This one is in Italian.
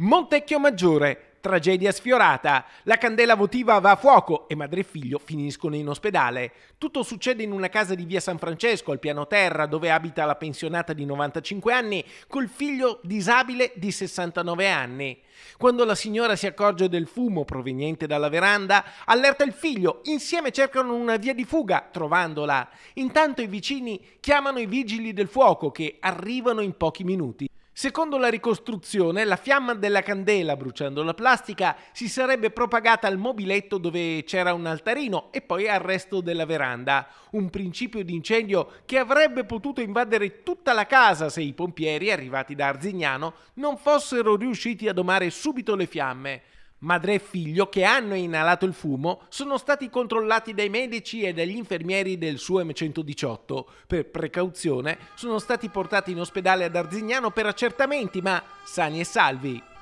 Montecchio Maggiore, tragedia sfiorata, la candela votiva va a fuoco e madre e figlio finiscono in ospedale. Tutto succede in una casa di via San Francesco, al piano terra, dove abita la pensionata di 95 anni col figlio disabile di 69 anni. Quando la signora si accorge del fumo proveniente dalla veranda, allerta il figlio, insieme cercano una via di fuga, trovandola. Intanto i vicini chiamano i vigili del fuoco che arrivano in pochi minuti. Secondo la ricostruzione, la fiamma della candela, bruciando la plastica, si sarebbe propagata al mobiletto dove c'era un altarino e poi al resto della veranda. Un principio di incendio che avrebbe potuto invadere tutta la casa se i pompieri, arrivati da Arzignano, non fossero riusciti a domare subito le fiamme madre e figlio che hanno inalato il fumo sono stati controllati dai medici e dagli infermieri del suo M118. Per precauzione sono stati portati in ospedale ad Arzignano per accertamenti, ma sani e salvi.